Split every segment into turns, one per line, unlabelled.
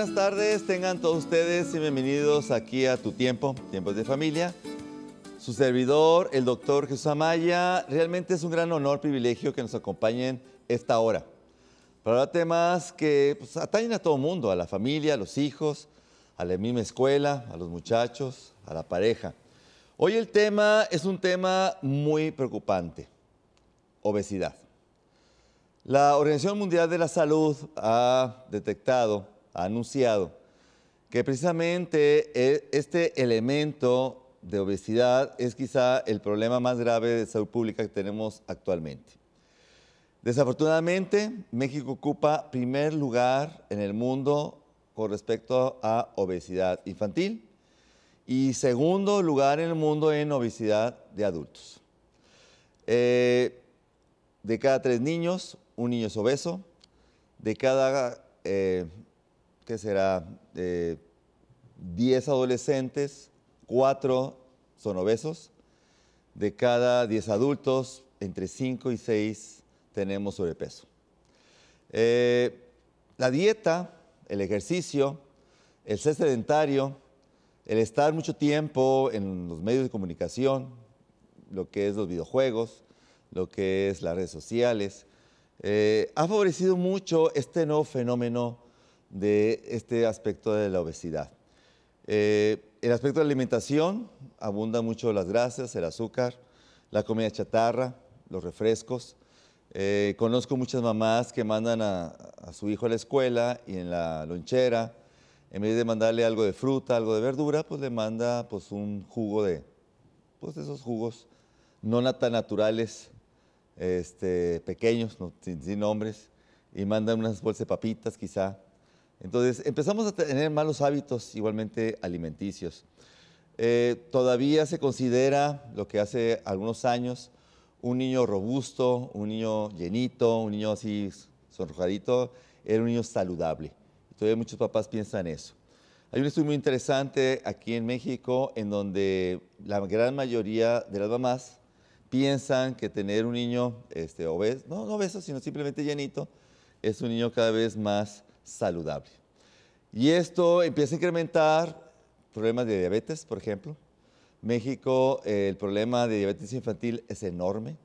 buenas tardes, tengan todos ustedes y bienvenidos aquí a Tu Tiempo, Tiempos de Familia. Su servidor, el doctor Jesús Amaya, realmente es un gran honor, privilegio que nos acompañen esta hora para hablar temas que pues, atañen a todo el mundo, a la familia, a los hijos, a la misma escuela, a los muchachos, a la pareja. Hoy el tema es un tema muy preocupante, obesidad. La Organización Mundial de la Salud ha detectado ha anunciado que precisamente eh, este elemento de obesidad es quizá el problema más grave de salud pública que tenemos actualmente. Desafortunadamente, México ocupa primer lugar en el mundo con respecto a obesidad infantil y segundo lugar en el mundo en obesidad de adultos. Eh, de cada tres niños, un niño es obeso. De cada eh, que será 10 eh, adolescentes, 4 son obesos. De cada 10 adultos, entre 5 y 6 tenemos sobrepeso. Eh, la dieta, el ejercicio, el ser sedentario, el estar mucho tiempo en los medios de comunicación, lo que es los videojuegos, lo que es las redes sociales, eh, ha favorecido mucho este nuevo fenómeno de este aspecto de la obesidad. Eh, el aspecto de la alimentación, abunda mucho las grasas, el azúcar, la comida chatarra, los refrescos. Eh, conozco muchas mamás que mandan a, su hijo a la escuela y en la lonchera, en vez de mandarle algo de fruta, algo de verdura, pues le manda pues, un jugo de, pues, esos jugos no tan naturales, este, pequeños, sin, sin nombres, y mandan unas bolsas de papitas quizá, entonces empezamos a tener malos hábitos igualmente alimenticios. Eh, todavía se considera lo que hace algunos años un niño robusto, un niño llenito, un niño así sonrojadito, era un niño saludable. Todavía muchos papás piensan eso. Hay un estudio muy interesante aquí en México en donde la gran mayoría de las mamás piensan que tener un niño este, obeso, no, no obeso, sino simplemente llenito, es un niño cada vez más saludable. Y esto empieza a incrementar problemas de diabetes, por ejemplo. México, eh, el problema de diabetes infantil es enorme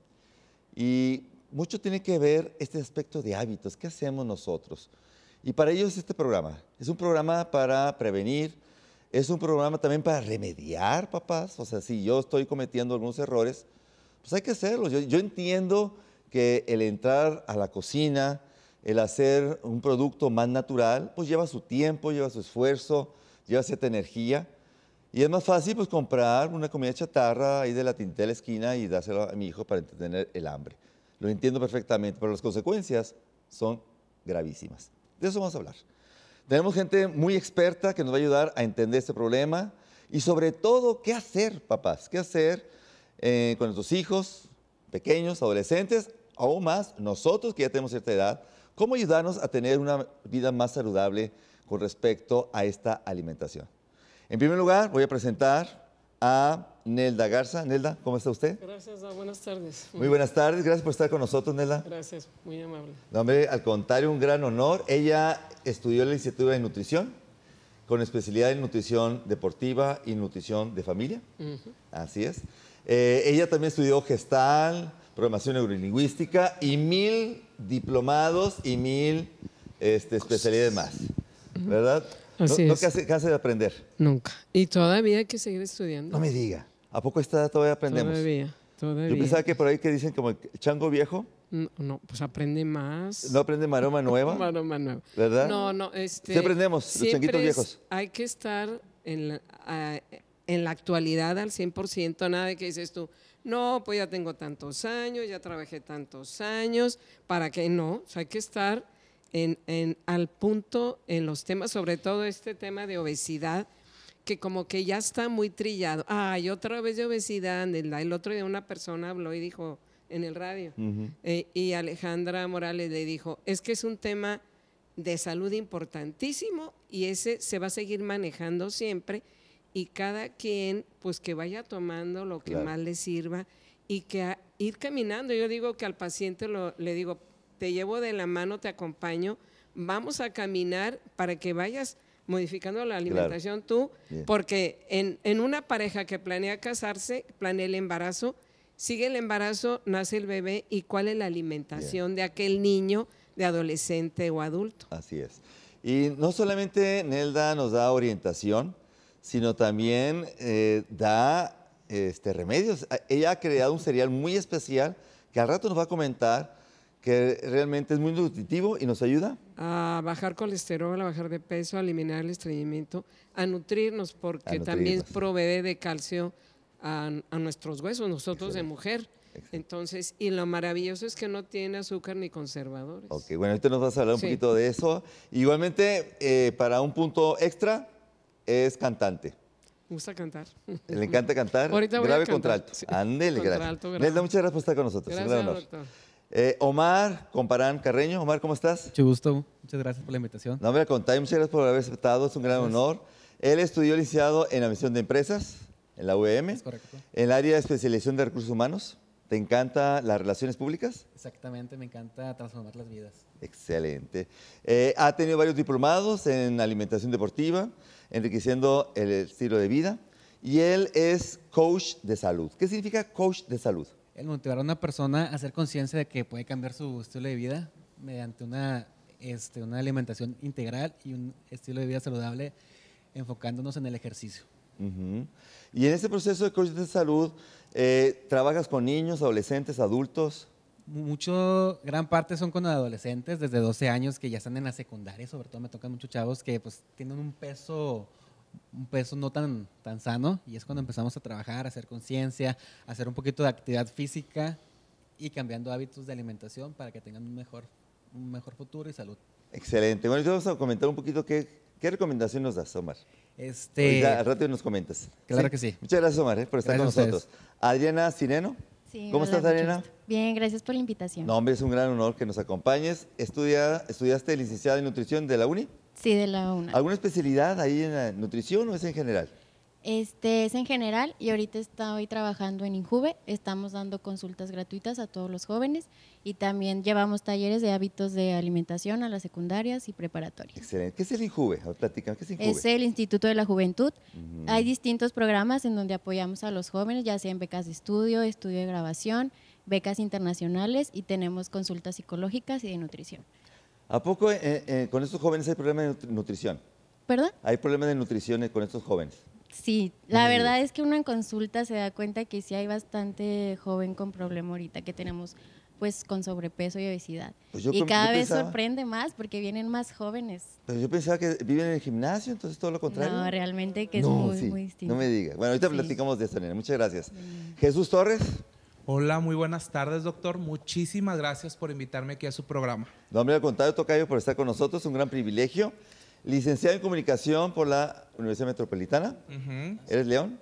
y mucho tiene que ver este aspecto de hábitos. ¿Qué hacemos nosotros? Y para ello es este programa. Es un programa para prevenir, es un programa también para remediar, papás. O sea, si yo estoy cometiendo algunos errores, pues hay que hacerlo. Yo, yo entiendo que el entrar a la cocina, el hacer un producto más natural, pues lleva su tiempo, lleva su esfuerzo, lleva cierta energía. Y es más fácil pues comprar una comida chatarra ahí de la tinta de esquina y dársela a mi hijo para entretener el hambre. Lo entiendo perfectamente, pero las consecuencias son gravísimas. De eso vamos a hablar. Tenemos gente muy experta que nos va a ayudar a entender este problema y sobre todo qué hacer, papás, qué hacer eh, con nuestros hijos pequeños, adolescentes, aún más nosotros que ya tenemos cierta edad, ¿Cómo ayudarnos a tener una vida más saludable con respecto a esta alimentación? En primer lugar, voy a presentar a Nelda Garza. Nelda, ¿cómo está usted?
Gracias, buenas tardes. Muy buenas tardes,
gracias por estar con nosotros, Nelda.
Gracias, muy
amable. al contrario, un gran honor. Ella estudió la licenciatura de nutrición con especialidad en nutrición deportiva y nutrición de familia. Así es. Eh, ella también estudió gestal, programación neurolingüística y mil diplomados y mil este, especialidades más, ¿verdad? no, que de aprender. Nunca.
Y todavía hay que seguir estudiando. No me
diga. ¿A poco está todavía aprendemos? Todavía, todavía. Yo pensaba que por ahí que dicen como chango viejo.
No, pues aprende más.
¿No aprende maroma nueva? maroma nueva. ¿Verdad? No, no, este... ¿Qué aprendemos, los changuitos viejos?
Hay que estar en la, en la actualidad al 100%, nada de que dices tú, no, pues ya tengo tantos años, ya trabajé tantos años, ¿para qué no? O hay que estar en, en, al punto en los temas, sobre todo este tema de obesidad, que como que ya está muy trillado. Ay, otra vez de obesidad, el, otro día una persona habló y dijo en el radio, eh, y Alejandra Morales le dijo, es que es un tema de salud importantísimo y ese se va a seguir manejando siempre y cada quien pues que vaya tomando lo que más le sirva y que a, ir caminando. Yo digo que al paciente le digo, te llevo de la mano, te acompaño, vamos a caminar para que vayas modificando la alimentación tú, porque en, una pareja que planea casarse, planea el embarazo, sigue el embarazo, nace el bebé y cuál es la alimentación de aquel niño, de adolescente o adulto.
Así es. Y no solamente Nelda nos da orientación, sino también eh, da este, remedios. Ella ha creado un cereal muy especial que al rato nos va a comentar que realmente es muy nutritivo y nos ayuda
a bajar colesterol, a bajar de peso, a eliminar el estreñimiento, a nutrirnos porque también provee de calcio a, nuestros huesos, nosotros de mujer. Entonces, y lo maravilloso es que no tiene azúcar ni conservadores.
Ok, bueno, ahorita nos vas a hablar un poquito de eso. Igualmente, eh, para un punto extra, es cantante. gusta cantar. Le encanta cantar. Ahorita voy grave a cantar. contralto. Sí. Andele, grave. Nelda, muchas gracias por estar con nosotros. Gracias, honor. Eh, Omar Comparán Carreño. Omar, ¿cómo estás? Mucho
gusto. Muchas gracias por la invitación.
No, me contáis. Muchas gracias por haber aceptado. Es un gran honor. Él estudió licenciado en la misión de empresas, en la UEM. Es correcto. En el área de especialización de recursos humanos. ¿Te encanta las relaciones públicas?
Exactamente, me encanta transformar las vidas.
Excelente. Eh, ha tenido varios diplomados en alimentación deportiva, enriqueciendo el estilo de vida. Y él es coach de salud. ¿Qué significa coach de salud?
El motivar a una persona a hacer conciencia de que puede cambiar su estilo de vida mediante una, este, una alimentación integral y un estilo de vida saludable enfocándonos en el ejercicio.
Y en ese proceso de coach de salud, eh, ¿trabajas con niños, adolescentes, adultos?
mucho, gran parte son con adolescentes desde 12 años que ya están en la secundaria, sobre todo me tocan muchos chavos que pues tienen un peso peso no tan, tan sano y es cuando empezamos a trabajar, a hacer conciencia, a hacer un poquito de actividad física y cambiando hábitos de alimentación para que tengan un mejor, un mejor futuro y salud.
Excelente. Bueno, yo vamos a comentar un poquito qué, recomendación nos das, Omar. Este... al rato nos comentas. Claro que sí. Muchas gracias, Omar, eh, por estar con nosotros. Adriana Sireno. ¿Cómo estás, Arena?
Bien, gracias por la invitación. No,
hombre, es un gran honor que nos acompañes. Estudia, ¿Estudiaste licenciada en nutrición de la UNI?
Sí, de la UNI.
¿Alguna especialidad ahí en la nutrición o es en general?
Este es en general y ahorita estoy trabajando en Injuve, estamos dando consultas gratuitas a todos los jóvenes y también llevamos talleres de hábitos de alimentación a las secundarias y preparatorias.
Excelente. ¿Qué es el Injuve? ¿qué es Injuve? Es
el Instituto de la Juventud. Hay distintos programas en donde apoyamos a los jóvenes, ya sea en becas de estudio, estudio de grabación, becas internacionales y tenemos consultas psicológicas y de nutrición.
¿A poco eh, eh, con estos jóvenes hay problemas de nutrición? ¿Perdón? Hay problemas de nutrición con estos jóvenes.
Sí, la verdad es que uno en consulta se da cuenta que sí hay bastante joven con problema ahorita que tenemos pues con sobrepeso y obesidad.
Pues y cada vez sorprende
más porque vienen más jóvenes.
Pero yo pensaba que viven en el gimnasio, entonces todo lo contrario. No,
realmente que es muy, muy,
distinto. No me diga. Bueno, ahorita platicamos de esta manera. Muchas gracias. Jesús Torres.
Hola, muy buenas tardes, doctor. Muchísimas gracias por invitarme aquí a su programa.
No, mira, Contado Tocayo, por estar con nosotros. Un gran privilegio licenciado en comunicación por la Universidad Metropolitana. ¿Eres León?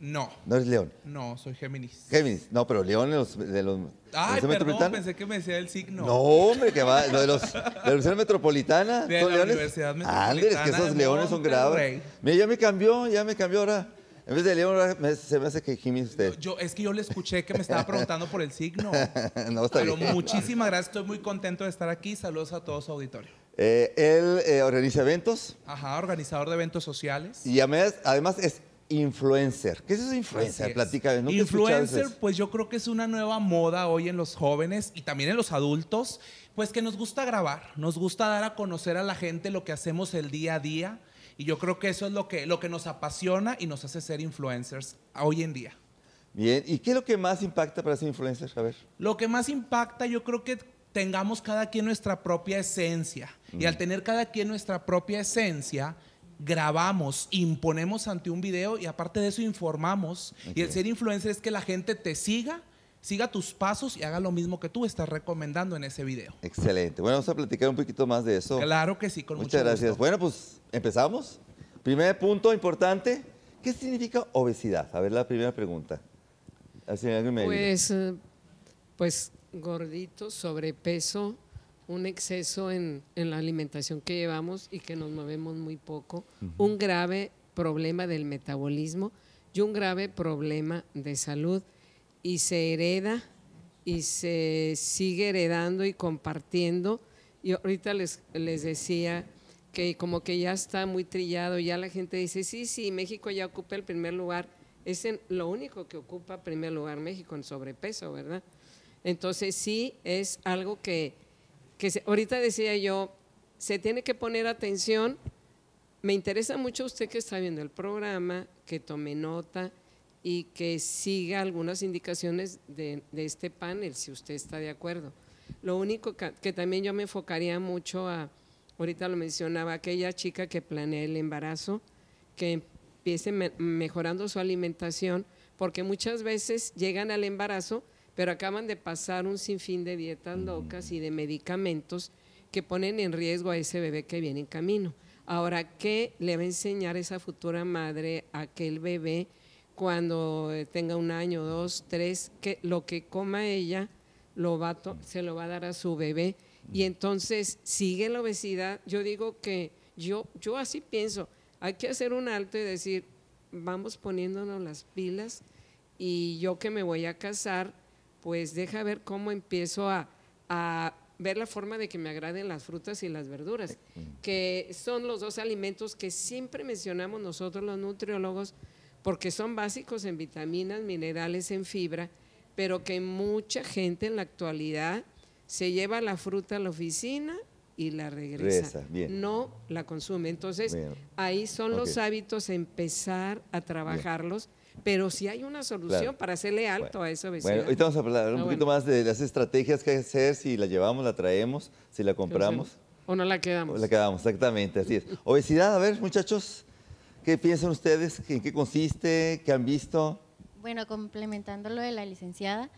No. ¿No eres León? No, soy Géminis. Géminis. No, pero León de los... De los Ay, perdón, pensé que me decía el signo. No, hombre, que va. Lo de los, la Universidad Metropolitana. De la Universidad Metropolitana. Andrés, que esos leones son graves. Mira, ya me cambió, ya me cambió ahora. En vez de León, ahora se me hace que Géminis usted.
yo, es que yo le escuché que me estaba preguntando por el signo.
no, está Pero bien. muchísimas
gracias, estoy muy contento de estar aquí. Saludos a todos su auditorio.
Eh, él eh, organiza eventos.
Ajá, organizador de eventos sociales.
Y además, además es influencer. ¿Qué es eso de influencer? Platica, ¿no? Influencer,
pues yo creo que es una nueva moda hoy en los jóvenes y también en los adultos, pues que nos gusta grabar, nos gusta dar a conocer a la gente lo que hacemos el día a día y yo creo que eso es lo que, lo que nos apasiona y nos hace ser influencers hoy en día.
Bien, ¿y qué es lo que más impacta para ser influencer? A ver.
Lo que más impacta yo creo que tengamos cada quien nuestra propia esencia. Y al mm. tener cada quien nuestra propia esencia, grabamos, imponemos ante un video y aparte de eso informamos. Y el ser influencer es que la gente te siga, siga tus pasos y haga lo mismo que tú estás recomendando en ese video.
Excelente. Bueno, vamos a platicar un poquito más de eso. Claro que sí, con muchas gracias. Bueno, pues empezamos. Primer punto importante, ¿qué significa obesidad? A ver, la primera pregunta. Así, pues,
eh, pues Gordito, sobrepeso, un exceso en, la alimentación que llevamos y que nos movemos muy poco, un grave problema del metabolismo y un grave problema de salud y se hereda y se sigue heredando y compartiendo. Y ahorita les, les decía que como que ya está muy trillado, ya la gente dice, sí, sí, México ya ocupa el primer lugar. Es lo único que ocupa primer lugar México en sobrepeso, ¿verdad? Entonces sí es algo que, ahorita decía yo, se tiene que poner atención. Me interesa mucho usted que está viendo el programa, que tome nota y que siga algunas indicaciones de, este panel, si usted está de acuerdo. Lo único que, también yo me enfocaría mucho a, ahorita lo mencionaba, aquella chica que planea el embarazo, que empiece mejorando su alimentación, porque muchas veces llegan al embarazo pero acaban de pasar un sinfín de dietas locas y de medicamentos que ponen en riesgo a ese bebé que viene en camino. Ahora, ¿qué le va a enseñar esa futura madre a aquel bebé cuando eh, tenga un año, dos, tres, que lo que coma ella se lo va a dar a su bebé? Y entonces sigue la obesidad. Yo digo que yo, yo así pienso, hay que hacer un alto y decir, vamos poniéndonos las pilas y yo que me voy a casar, pues deja ver cómo empiezo a, ver la forma de que me agraden las frutas y las verduras, mm. que son los dos alimentos que siempre mencionamos nosotros los nutriólogos, porque son básicos en vitaminas, minerales, en fibra, pero que mucha gente en la actualidad se lleva la fruta a la oficina y la regresa, no la consume. Entonces, ahí son los hábitos, empezar a trabajarlos pero si hay una solución para hacerle alto a esa obesidad. Bueno, ahorita
vamos a hablar un ah, poquito más de las estrategias que hay que hacer, si la llevamos, la traemos, si la compramos. O no la quedamos. la quedamos, exactamente, así es. Obesidad, a ver, muchachos, ¿qué piensan ustedes? ¿En qué consiste? ¿Qué han visto?
Bueno, complementando lo de la licenciada,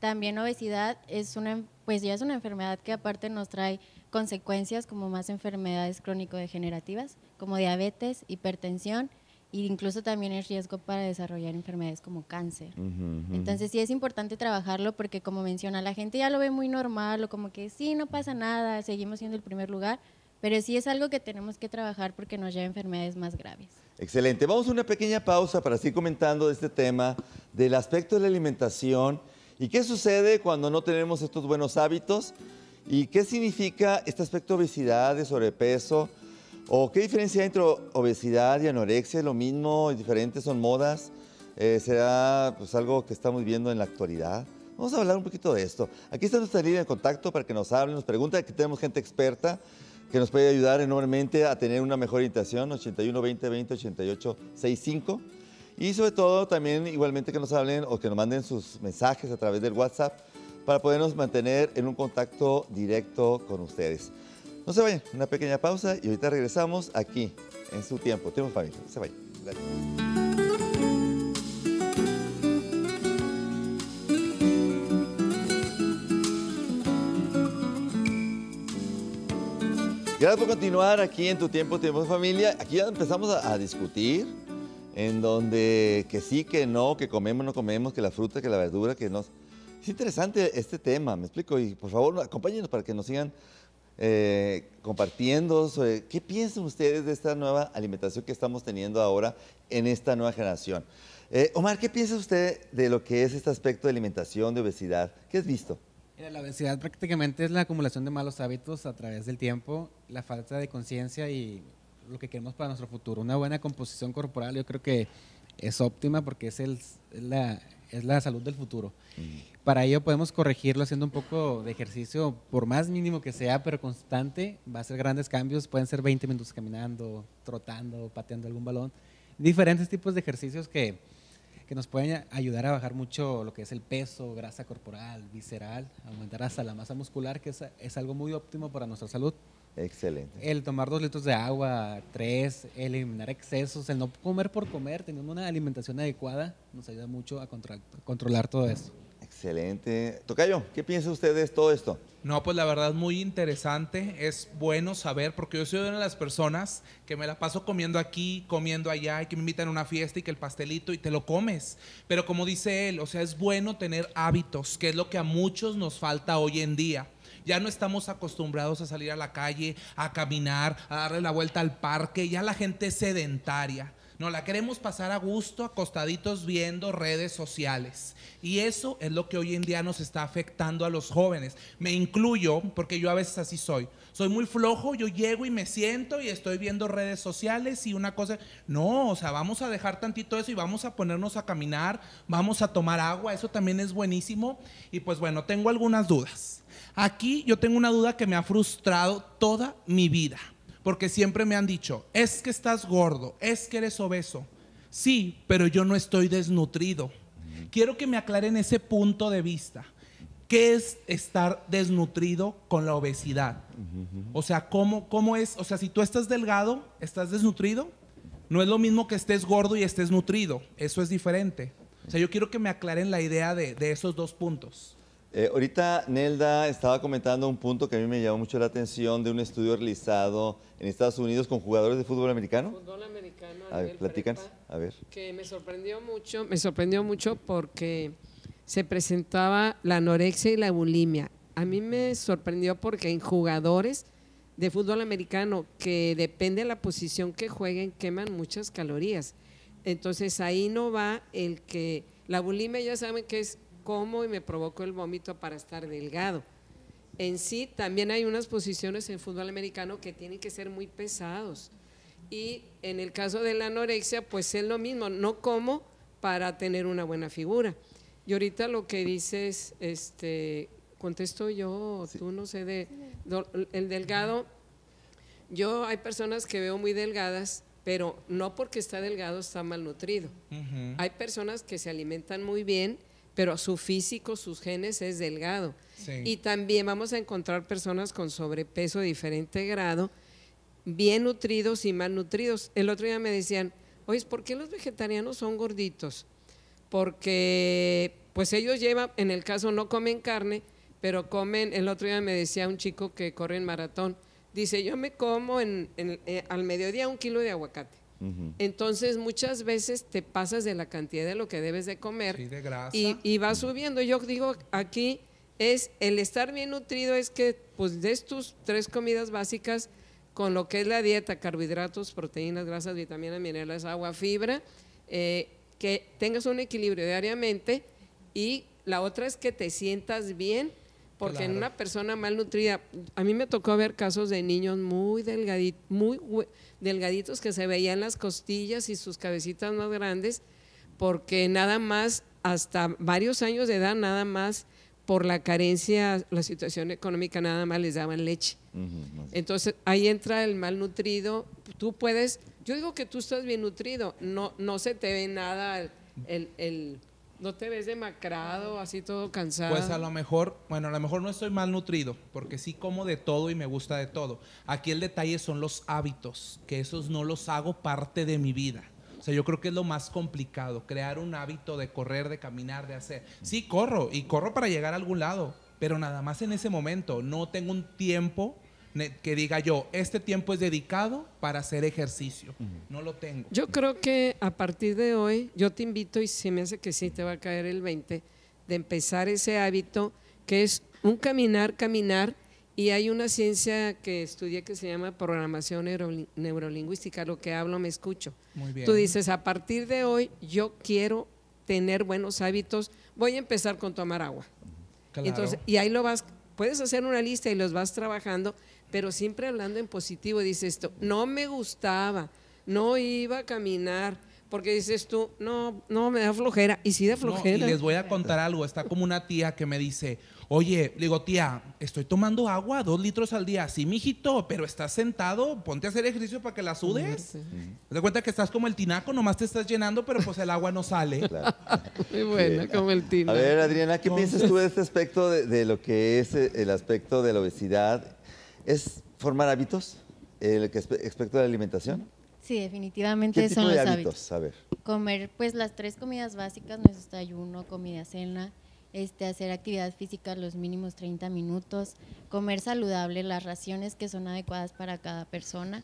también obesidad es una, pues ya es una enfermedad que aparte nos trae consecuencias como más enfermedades crónico-degenerativas, como diabetes, hipertensión, incluso también el riesgo para desarrollar enfermedades como cáncer. Entonces sí es importante trabajarlo porque como menciona, la gente ya lo ve muy normal o como que sí, no pasa nada, seguimos siendo el primer lugar, pero sí es algo que tenemos que trabajar porque nos lleva a enfermedades más graves.
Excelente, vamos a una pequeña pausa para seguir comentando de este tema, del aspecto de la alimentación y qué sucede cuando no tenemos estos buenos hábitos y qué significa este aspecto de obesidad, de sobrepeso ¿O qué diferencia hay entre obesidad y anorexia? ¿Lo mismo? ¿Diferentes son modas? Eh, ¿Será pues, algo que estamos viendo en la actualidad? Vamos a hablar un poquito de esto. Aquí está nuestra línea de contacto para que nos hablen, nos pregunten. Aquí tenemos gente experta que nos puede ayudar enormemente a tener una mejor orientación, 81 20 20 88 65. Y sobre todo también igualmente que nos hablen o que nos manden sus mensajes a través del WhatsApp para podernos mantener en un contacto directo con ustedes. No se vayan, una pequeña pausa y ahorita regresamos aquí, en su tiempo. Tiempo familia, no se vayan. Gracias por continuar aquí en tu tiempo, tiempo de familia. Aquí ya empezamos a, a, discutir en donde que sí, que no, que comemos, no comemos, que la fruta, que la verdura, que no. Es interesante este tema, me explico. Y por favor, acompáñenos para que nos sigan eh, compartiendo. Sobre, ¿Qué piensan ustedes de esta nueva alimentación que estamos teniendo ahora en esta nueva generación? Eh, Omar, ¿qué piensa usted de lo que es este aspecto de alimentación, de obesidad? ¿Qué has visto?
la obesidad prácticamente es la acumulación de malos hábitos a través del tiempo, la falta de conciencia y lo que queremos para nuestro futuro. Una buena composición corporal yo creo que es óptima porque es el, la, es la salud del futuro. Para ello podemos corregirlo haciendo un poco de ejercicio, por más mínimo que sea, pero constante. Va a ser grandes cambios, pueden ser 20 minutos caminando, trotando, pateando algún balón. Diferentes tipos de ejercicios que, nos pueden ayudar a bajar mucho lo que es el peso, grasa corporal, visceral, aumentar hasta la masa muscular, que es, es algo muy óptimo para nuestra salud. Excelente. El tomar dos litros de agua, tres, eliminar excesos, el no comer por comer, teniendo una alimentación adecuada, nos ayuda mucho a
controlar todo eso. Excelente. Tocayo, ¿qué piensa usted de todo esto?
No, pues la verdad es muy interesante. Es bueno saber, porque yo soy una de las personas que me la paso comiendo aquí, comiendo allá, y que me invitan a una fiesta y que el pastelito y te lo comes. Pero como dice él, o sea, es bueno tener hábitos, que es lo que a muchos nos falta hoy en día ya no estamos acostumbrados a salir a la calle, a caminar, a darle la vuelta al parque. Ya la gente es sedentaria. No la queremos pasar a gusto, acostaditos viendo redes sociales. Y eso es lo que hoy en día nos está afectando a los jóvenes. Me incluyo, porque yo a veces así soy. Soy muy flojo, yo llego y me siento y estoy viendo redes sociales y una cosa... No, o sea, vamos a dejar tantito eso y vamos a ponernos a caminar, vamos a tomar agua, eso también es buenísimo. Y pues bueno, tengo algunas dudas. Aquí yo tengo una duda que me ha frustrado toda mi vida, porque siempre me han dicho, es que estás gordo, es que eres obeso. Sí, pero yo no estoy desnutrido. Quiero que me aclaren ese punto de vista. ¿Qué es estar desnutrido con la obesidad? O sea, ¿cómo, ¿cómo es? O sea, si tú estás delgado, ¿estás desnutrido? No es lo mismo que estés gordo y estés nutrido. Eso es diferente. O sea, yo quiero que me aclaren la idea de esos dos puntos.
Eh, ahorita Nelda estaba comentando un punto que a mí me llamó mucho la atención de un estudio realizado en Estados Unidos con jugadores de fútbol americano. A, ver, platican. A ver.
Que me sorprendió mucho, me sorprendió mucho porque se presentaba la anorexia y la bulimia. A mí me sorprendió porque en jugadores de fútbol americano, que depende de la posición que jueguen, queman muchas calorías. Entonces ahí no va el que la bulimia ya saben que es como y me provocó el vómito para estar delgado. En sí, también hay unas posiciones en fútbol americano que tienen que ser muy pesados. Y en el caso de la anorexia, pues es lo mismo, no como para tener una buena figura. Y ahorita lo que dices, este, contesto yo, tú no sé, de, el delgado, yo hay personas que veo muy delgadas, pero no porque está delgado está malnutrido. Hay personas que se alimentan muy bien pero su físico, sus genes es delgado. Y también vamos a encontrar personas con sobrepeso de diferente grado, bien nutridos y mal nutridos. El otro día me decían, oye, ¿por qué los vegetarianos son gorditos? Porque pues ellos llevan, en el caso no comen carne, pero comen, el otro día me decía un chico que corre en maratón, dice, yo me como en, eh, al mediodía un kilo de aguacate entonces muchas veces te pasas de la cantidad de lo que debes de comer Y, va subiendo. Yo digo aquí es el estar bien nutrido es que pues des tus tres comidas básicas con lo que es la dieta, carbohidratos, proteínas, grasas, vitaminas, minerales, agua, fibra, eh, que tengas un equilibrio diariamente y la otra es que te sientas bien porque en una persona malnutrida, a mí me tocó ver casos de niños muy, delgadito, muy delgaditos que se veían las costillas y sus cabecitas más grandes, porque nada más, hasta varios años de edad, nada más por la carencia, la situación económica, nada más les daban leche. Entonces ahí entra el malnutrido. Tú puedes, yo digo que tú estás bien nutrido, no, no se te ve nada el, el no te ves demacrado, así todo cansado. Pues a lo
mejor, bueno, a lo mejor no estoy mal nutrido, porque sí como de todo y me gusta de todo. Aquí el detalle son los hábitos, que esos no los hago parte de mi vida. O sea, yo creo que es lo más complicado, crear un hábito de correr, de caminar, de hacer. Sí, corro y corro para llegar a algún lado, pero nada más en ese momento. No tengo un tiempo que diga yo, este tiempo es dedicado para hacer ejercicio. No lo
tengo. Yo creo que a partir de hoy, yo te invito y si me hace que sí te va a caer el 20, de empezar ese hábito que es un caminar, caminar. Y hay una ciencia que estudié que se llama programación neurolingüística, lo que hablo me escucho. Tú dices, a partir de hoy yo quiero tener buenos hábitos, voy a empezar con tomar agua. Claro. Entonces, y ahí lo vas, puedes hacer una lista y los vas trabajando, pero siempre hablando en positivo, dice esto, no me gustaba, no iba a caminar, porque dices tú, no, no, me da flojera, y sí da flojera. y les voy a
contar algo, está como una tía que me dice, oye, digo, tía, estoy tomando agua, dos litros al día, sí, mijito, pero estás sentado, ponte a hacer ejercicio para que la sudes. Te das cuenta que estás como el tinaco, nomás te estás llenando, pero pues el agua no sale. Muy buena,
como el
tinaco. A ver, Adriana, ¿qué piensas tú de este aspecto de, de lo que es eh, el aspecto de la obesidad es formar hábitos, el respecto de la alimentación.
Sí, definitivamente son los hábitos? A ver. Comer pues las tres comidas básicas, nuestro desayuno, comida, cena, este, hacer actividad física los mínimos 30 minutos, comer saludable, las raciones que son adecuadas para cada persona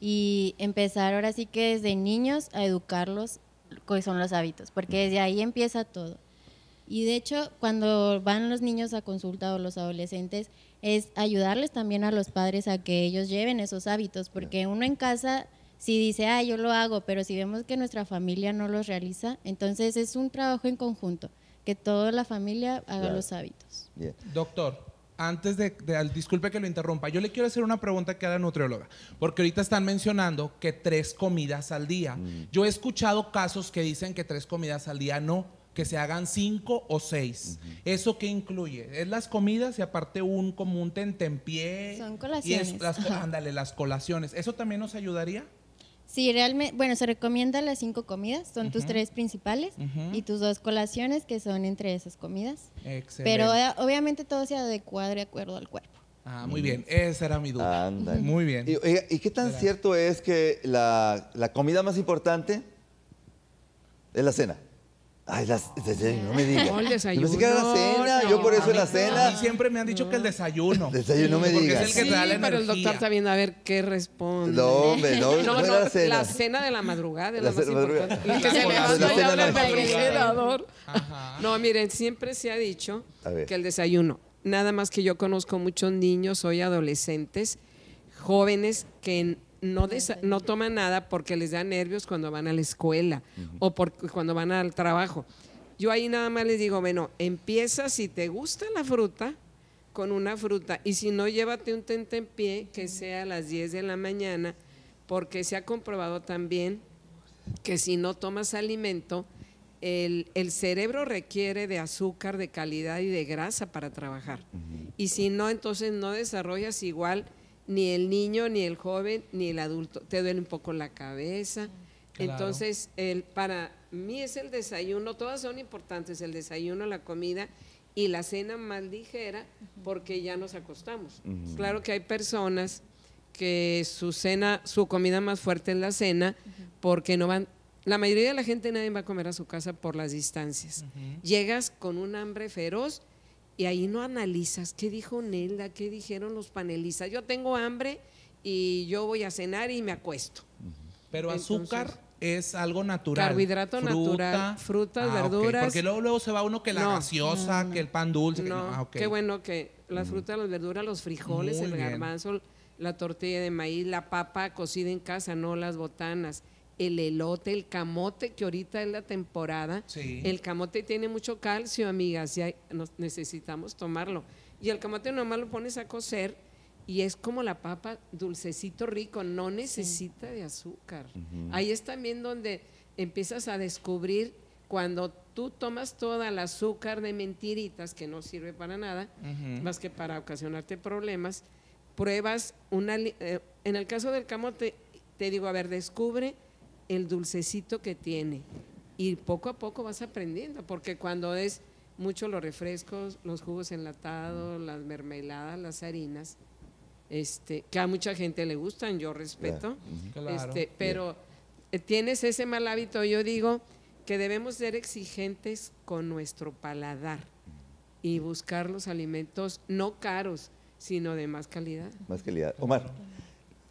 y empezar ahora sí que desde niños a educarlos cuáles son los hábitos, porque desde ahí empieza todo. Y de hecho, cuando van los niños a consulta o los adolescentes, es ayudarles también a los padres a que ellos lleven esos hábitos, porque uno en casa si dice, ah, yo lo hago, pero si vemos que nuestra familia no los realiza, entonces es un trabajo en conjunto, que toda la familia haga los hábitos.
Doctor, antes de, disculpe que lo interrumpa, yo le quiero hacer una pregunta que a la nutrióloga, porque ahorita están mencionando que tres comidas al día. Mm. Yo he escuchado casos que dicen que tres comidas al día no que se hagan cinco o seis. ¿Eso qué incluye? Es las comidas y aparte un como un tentempié. Son
colaciones. Y es, las, ándale,
las colaciones. ¿Eso también nos ayudaría?
Sí, realmente, bueno, se recomienda las cinco comidas, son tus tres principales y tus dos colaciones que son entre esas comidas. Excelente. Pero eh, obviamente todo se adecua de acuerdo al cuerpo.
Ah, muy bien. Esa era mi duda. Muy bien. ¿Y, qué tan cierto es que la, la, comida más importante es la cena? Ay, las, no me digas. No, el desayuno. Yo que la cena. yo por eso la cena.
siempre me han dicho que el desayuno. Desayuno no me porque digas. Es el que sí, pero el doctor está
viendo a ver qué responde. No, hombre, no. No, la cena. La cena de la madrugada es la, más importante. madrugada. que se No, miren, siempre se ha dicho que el desayuno. Nada más que yo conozco muchos niños, hoy adolescentes, jóvenes que en no, no toman nada porque les da nervios cuando van a la escuela o porque cuando van al trabajo. Yo ahí nada más les digo, bueno, empieza si te gusta la fruta, con una fruta. Y si no, llévate un en pie, que sea a las 10 de la mañana, porque se ha comprobado también que si no tomas alimento, el, cerebro requiere de azúcar de calidad y de grasa para trabajar. Y si no, entonces no desarrollas igual ni el niño, ni el joven, ni el adulto. Te duele un poco la cabeza. Entonces, el, para mí es el desayuno, todas son importantes, el desayuno, la comida y la cena más ligera, porque ya nos acostamos. Claro que hay personas que su cena, su comida más fuerte es la cena, porque no van, la mayoría de la gente nadie va a comer a su casa por las distancias. Llegas con un hambre feroz y ahí no analizas qué dijo Nelda, qué dijeron los panelistas. Yo tengo hambre y yo voy a cenar y me acuesto.
Pero azúcar es algo natural. Carbohidrato natural, frutas, ah, verduras. Porque luego, luego se va uno que la gaseosa, que el pan dulce. Que ah, Qué
bueno que las frutas, las verduras, los frijoles, el garbanzo, la tortilla de maíz, la papa cocida en casa, no las botanas el elote, el camote, que ahorita es la temporada. El camote tiene mucho calcio, amigas, y necesitamos tomarlo. Y el camote nomás lo pones a cocer y es como la papa dulcecito rico, no necesita de azúcar. Ahí es también donde empiezas a descubrir cuando tú tomas toda el azúcar de mentiritas, que no sirve para nada, más que para ocasionarte problemas, pruebas una... Eh, en el caso del camote, te digo, a ver, descubre el dulcecito que tiene. Y poco a poco vas aprendiendo, porque cuando es mucho los refrescos, los jugos enlatados, las mermeladas, las harinas, este, que a mucha gente le gustan, yo respeto, este, pero eh, tienes ese mal hábito, yo digo que debemos ser exigentes con nuestro paladar y buscar los alimentos no caros, sino de más calidad.
Más calidad. Omar.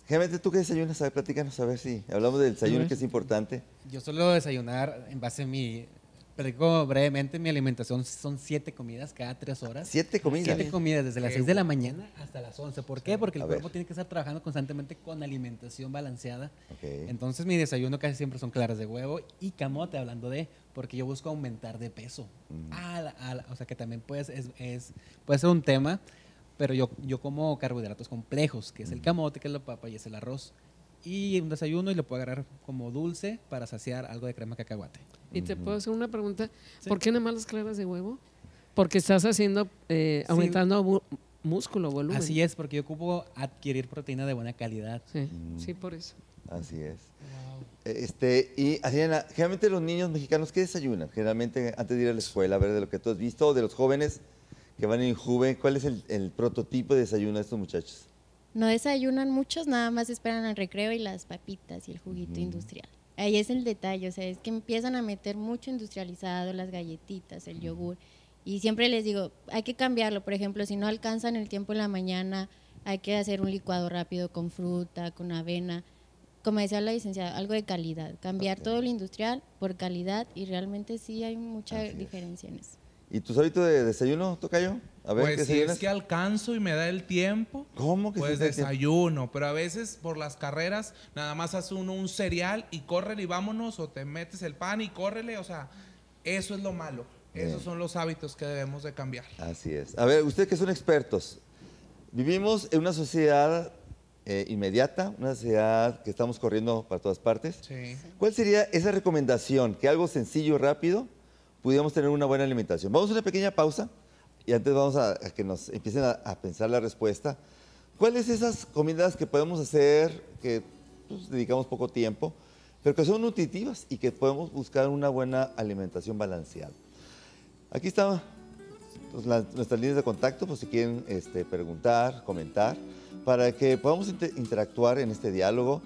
Generalmente, ¿tú qué desayunas? A ver, platícanos, a ver si hablamos del desayuno, que es importante.
Yo suelo desayunar en base a mi... Platico brevemente, mi alimentación son siete comidas cada tres horas. ¿Siete comidas? Siete comidas, desde las seis de la mañana hasta las once. ¿Por qué? Porque el cuerpo tiene que estar trabajando constantemente con alimentación balanceada. Okay. Entonces, mi desayuno casi siempre son claras de huevo y camote, hablando de... Porque yo busco aumentar de peso. Mm. o sea, que también puedes, es, puede ser un tema pero yo, yo como carbohidratos complejos, que es el camote, que es la papa y es el arroz. Y un desayuno y lo puedo agarrar como dulce para saciar algo de crema cacahuate. Y te puedo
hacer una pregunta, ¿por qué nada más las claras de huevo? Porque estás haciendo, eh, aumentando músculo, volumen.
Así es, porque yo ocupo adquirir proteína de buena calidad. Sí, mm. por eso.
Así es. E-, este, y Adriana, generalmente los niños mexicanos, ¿qué desayunan? Generalmente antes de ir a la escuela, a ver, de lo que tú has visto, de los jóvenes, que van en Juve, ¿cuál es el, prototipo de desayuno de estos muchachos?
No desayunan muchos, nada más esperan al recreo y las papitas y el juguito industrial. Ahí es el detalle, o sea, es que empiezan a meter mucho industrializado, las galletitas, el yogur. Y siempre les digo, hay que cambiarlo, por ejemplo, si no alcanzan el tiempo en la mañana, hay que hacer un licuado rápido con fruta, con avena. Como decía la licenciada, algo de calidad, cambiar todo lo industrial por calidad y realmente sí hay mucha diferencia en eso.
¿Y tus hábitos de desayuno, Tocayo? A ver, pues si es que
alcanzo y me da el tiempo, ¿Cómo pues desayuno. Pero a veces por las carreras nada más hace uno un cereal y corre y vámonos o te metes el pan y córrele. O sea, eso es lo malo. Esos son los hábitos que debemos de cambiar.
Así es. A ver, ustedes que son expertos, vivimos en una sociedad eh, inmediata, una sociedad que estamos corriendo para todas partes. ¿Cuál sería esa recomendación? Que algo sencillo, y rápido, pudiéramos tener una buena alimentación. Vamos a una pequeña pausa y antes vamos a, que nos empiecen a, pensar la respuesta. ¿Cuáles esas comidas que podemos hacer, que pues, dedicamos poco tiempo, pero que son nutritivas y que podemos buscar una buena alimentación balanceada? Aquí están pues, nuestras líneas de contacto, por pues, si quieren este, preguntar, comentar, para que podamos interactuar en este diálogo.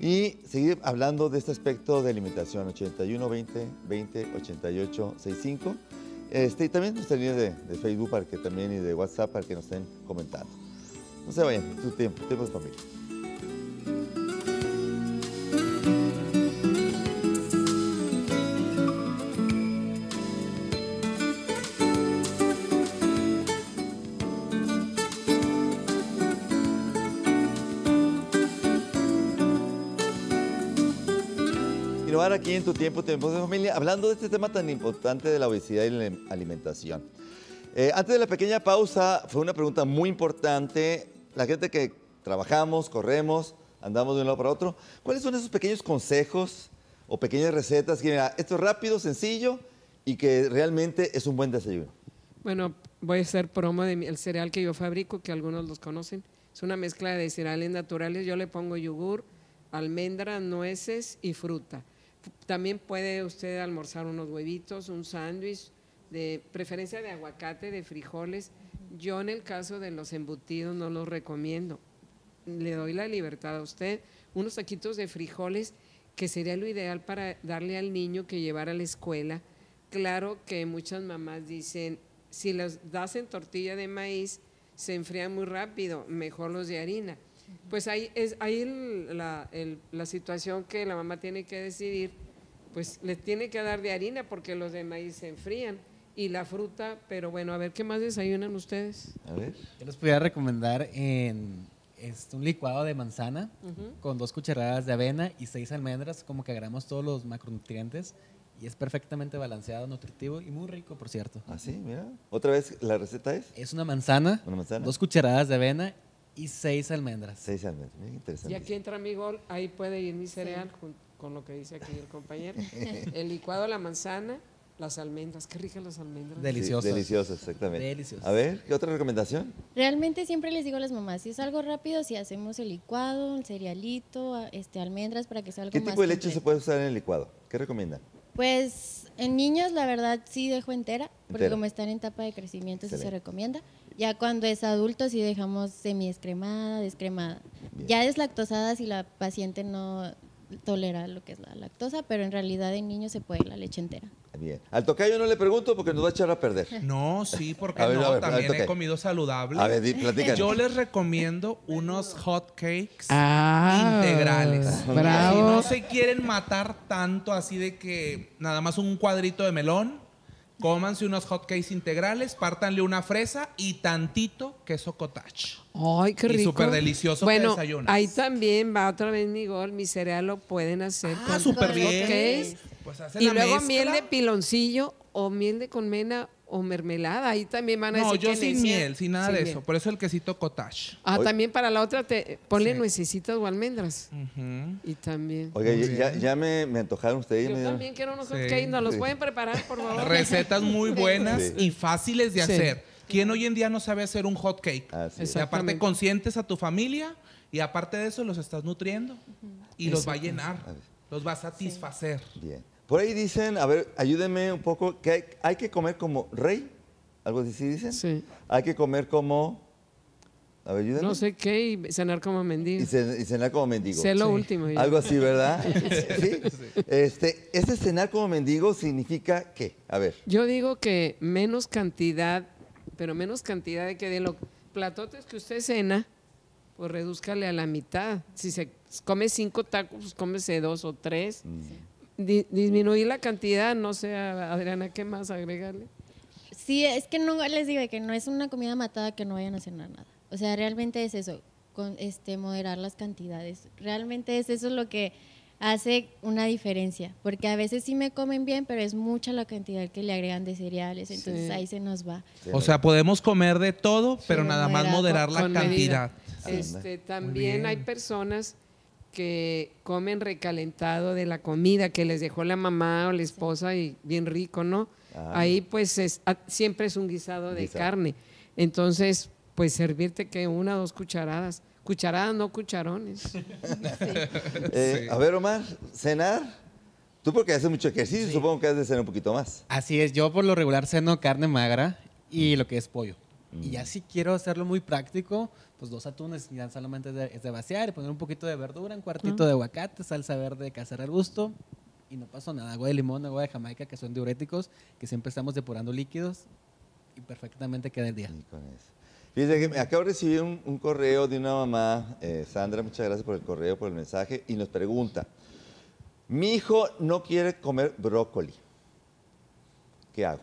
Y seguir hablando de este aspecto de alimentación, 81 20 20 88 65. Este, y también nos línea de, de, Facebook para que también y de WhatsApp para que nos estén comentando. No se vayan, tu tiempo, tiempo de familia. aquí en Tu Tiempo, Tiempo de Familia, hablando de este tema tan importante de la obesidad y la alimentación. Eh, antes de la pequeña pausa, fue una pregunta muy importante. La gente que trabajamos, corremos, andamos de un lado para otro, ¿cuáles son esos pequeños consejos o pequeñas recetas que, esto es rápido, sencillo y que realmente es un buen desayuno?
Bueno, voy a hacer promo del cereal que yo fabrico, que algunos los conocen. Es una mezcla de cereales naturales. Yo le pongo yogur, almendras, nueces y fruta. También puede usted almorzar unos huevitos, un sándwich, de preferencia de aguacate, de frijoles. Yo en el caso de los embutidos no los recomiendo. Le doy la libertad a usted, unos taquitos de frijoles, que sería lo ideal para darle al niño que llevar a la escuela. Claro que muchas mamás dicen, si los das en tortilla de maíz, se enfrían muy rápido, mejor los de harina. Pues ahí es ahí la, la situación que la mamá tiene que decidir, pues le tiene que dar de harina porque los de maíz se enfrían y la fruta, pero bueno, a ver qué más desayunan ustedes.
A ver.
Yo les pudiera recomendar en este, un licuado de manzana con dos cucharadas de avena y seis almendras, como que agarramos todos los macronutrientes y es perfectamente balanceado, nutritivo y muy rico, por cierto. Ah, sí,
mira. Otra vez, la receta es. Es una manzana, una manzana, dos cucharadas
de avena y seis almendras. Seis almendras, Muy interesante. Y
aquí entra mi gol, ahí puede ir mi cereal con, lo que dice aquí el compañero. el licuado, la manzana, las almendras, qué ricas las almendras. Deliciosas.
deliciosas, exactamente. Deliciosas. A ver, ¿qué otra recomendación?
Realmente siempre les digo a las mamás, si es algo rápido, si hacemos el licuado, el cerealito, este, almendras para que salga ¿Qué más tipo de leche
se puede usar en el licuado? ¿Qué recomiendan?
Pues en niños la verdad sí dejo entera, porque como están en etapa de crecimiento sí se recomienda. Ya cuando es adulto si dejamos semi-escremada, descremada. Ya Ya lactosada si la paciente no tolera lo que es la lactosa, pero en realidad en niños se puede la leche entera.
Bien. Al tocayo no le pregunto porque nos va a echar a perder.
No, sí, porque no, también he comido saludable. A ver, di, Yo les recomiendo unos hot cakes
ah, integrales. Ah, bravo. Si no
se quieren matar tanto así de que nada más un cuadrito de melón Cómanse unos hotcakes integrales, pártanle una fresa y tantito queso cottage.
Ay, qué rico. Y súper delicioso bueno, que Bueno, Ahí también va otra vez mi gol, mi cereal lo pueden hacer ah, con súper bien. Pues y luego miel de piloncillo o miel de conmena o mermelada. Ahí también van a decir. No, yo sin miel, sin nada de
eso. Por eso el quesito cottage. Ah, también
para la otra, te, ponle sí. o almendras.
Y también. oye, ya, me, me, antojaron ustedes. Yo también
quiero unos ¿Nos los pueden preparar, por favor? Recetas
muy buenas y
fáciles de hacer. ¿Quién hoy en día no sabe hacer un hot cake? Y aparte consientes a tu familia y aparte de eso los estás nutriendo y los va a llenar, los va a satisfacer.
Bien. Por ahí dicen, a ver, ayúdenme un poco, que hay, que comer como rey. ¿Algo así dicen? Sí. Hay que comer como. A ver, ayúdenme. No sé qué y cenar como mendigo. Y, cenar como mendigo. Sé lo último. Algo así, ¿verdad? sí. Este, ese cenar como mendigo significa qué? A ver.
Yo digo que menos cantidad, pero menos cantidad de que de los platotes que usted cena, pues redúzcale a la mitad. Si se come cinco tacos, pues cómese dos o tres. Sí. Mm disminuir la cantidad, no sé, Adriana, ¿qué más agregarle? Sí,
es que no les digo que no es una comida matada que no vayan a cenar nada. O sea, realmente es eso, con, este, moderar las cantidades. Realmente es eso lo que hace una diferencia, porque a veces sí me comen bien, pero es mucha la cantidad que le agregan de cereales, entonces ahí se
nos va.
O sea, podemos comer de todo, pero, nada más moderar la cantidad.
Este, también hay personas que comen recalentado de la comida que les dejó la mamá o la esposa y bien rico, ¿no? Ah. Ahí pues ah, siempre es un guisado de carne. Entonces, pues servirte que una o dos cucharadas. Cucharadas, no cucharones.
Eh, a ver, Omar, cenar. Tú porque haces mucho ejercicio, supongo que has de cenar un poquito más.
Así es, yo por lo regular ceno carne magra y lo que es pollo. Mm. Y ya si quiero hacerlo muy práctico, pues, dos atunes, y ya solamente es de, vaciar y poner un poquito de verdura, un cuartito de aguacate, salsa verde, cazar al gusto y no pasó nada. Agua de limón, agua de jamaica, que son diuréticos, que siempre estamos depurando líquidos y perfectamente queda el día.
acabo de recibir un, correo de una mamá, eh, Sandra, muchas gracias por el correo, por el mensaje, y nos pregunta, mi hijo no quiere comer brócoli, ¿qué hago?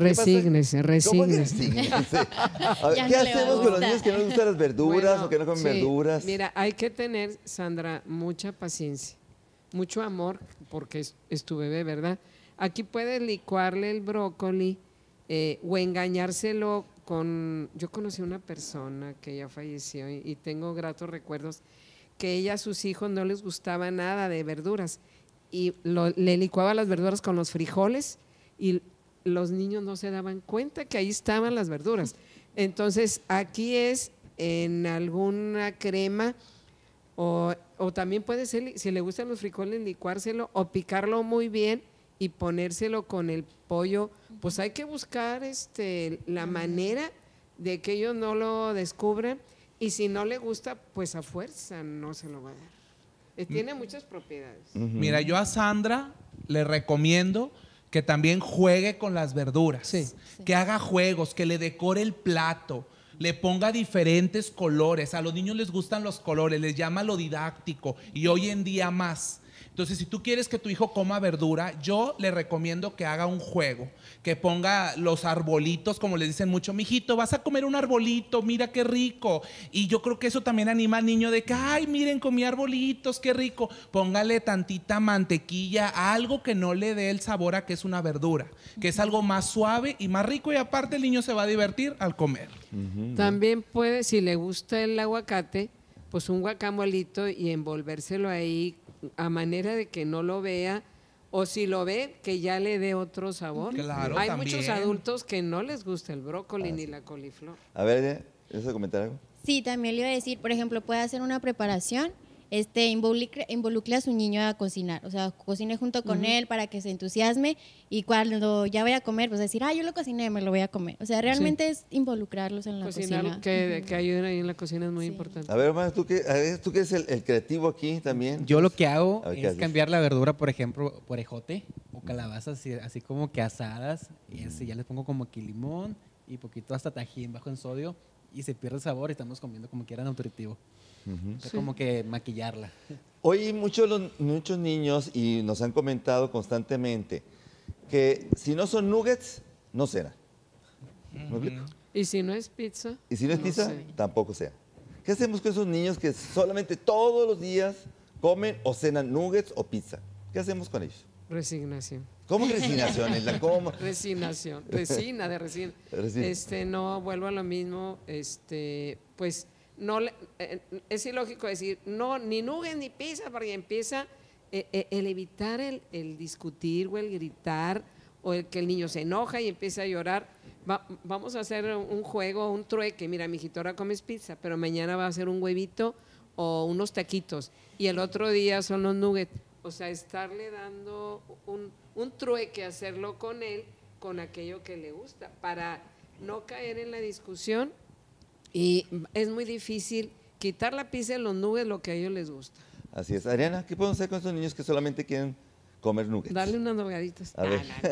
Resígnese, resígnese.
¿Qué hacemos con los niños que no les gustan las verduras o que no comen verduras? Mira,
hay que tener, Sandra, mucha paciencia, mucho amor, porque es, tu bebé, ¿verdad? Aquí puedes licuarle el brócoli eh, o engañárselo con... Yo conocí una persona que ya falleció y, tengo gratos recuerdos que ella a sus hijos no les gustaba nada de verduras y le licuaba las verduras con los frijoles y los niños no se daban cuenta que ahí estaban las verduras. Entonces, aquí es en alguna crema o, también puede ser, si le gustan los frijoles, licuárselo o picarlo muy bien y ponérselo con el pollo. Pues hay que buscar este, la manera de que ellos no lo descubran y si no le gusta, pues a fuerza no se lo va a dar. Eh, mm. Tiene muchas propiedades.
Mira, yo a Sandra le recomiendo que también juegue con las verduras, que haga juegos, que le decore el plato, le ponga diferentes colores. A los niños les gustan los colores, les llama lo didáctico y hoy en día más. Entonces, si tú quieres que tu hijo coma verdura, yo le recomiendo que haga un juego, que ponga los arbolitos, como le dicen mucho, mijito, vas a comer un arbolito, mira qué rico. Y yo creo que eso también anima al niño de que, ay, miren, comí arbolitos, qué rico. Póngale tantita mantequilla, algo que no le dé el sabor a que es una verdura, que es algo más suave y más rico y aparte el niño se va a divertir al comer.
También puede, si le gusta el aguacate, pues un guacamolito y envolvérselo ahí a manera de que no lo vea o si lo ve, que ya le dé otro sabor. Hay muchos adultos que no les gusta el brócoli ah, ni la coliflor.
A ver, ¿quieres comentar algo?
Sí,
también le iba a decir, por ejemplo, puede hacer una preparación este, involucre, a su niño a cocinar, o sea, cocine junto con él para que se entusiasme y cuando ya vaya a comer, pues decir, ah, yo lo cociné, me lo voy a comer. O sea, realmente es involucrarlos en la cocina. Que,
que, ayuden ahí en la cocina es muy importante. A
ver, más tú que, tú eres el, creativo aquí también. Yo lo que hago es
cambiar la verdura, por ejemplo, por ejote o calabazas, así, como que asadas, y ese, ya les pongo como aquí limón y poquito hasta tajín bajo en sodio y se pierde el sabor y estamos comiendo como que era nutritivo como que maquillarla.
Hoy muchos, muchos niños y nos han comentado constantemente que si no son nuggets, no será.
Y si no es pizza. Y si no es pizza,
tampoco sea. ¿Qué hacemos con esos niños que solamente todos los días comen o cenan nuggets o pizza? ¿Qué hacemos con ellos?
Resignación.
¿Cómo resignación? la Resignación, resina de resina. Este,
no, vuelvo a lo mismo, este, pues no eh, eh, es ilógico decir, no, ni nuggets ni pizza, porque empieza eh, el evitar el, discutir o el gritar o el que el niño se enoja y empiece a llorar. vamos a hacer un juego, un trueque. Mira, mi ahora comes pizza, pero mañana va a ser un huevito o unos taquitos y el otro día son los nuggets. O sea, estarle dando un trueque, hacerlo con él, con aquello que le gusta, para no caer en la discusión y es muy difícil quitar la pizza de los nubes lo que a ellos les gusta.
Así es. Ariana, ¿qué podemos hacer con esos niños que solamente quieren comer nubes?
Darle unas nogaditas. Ah,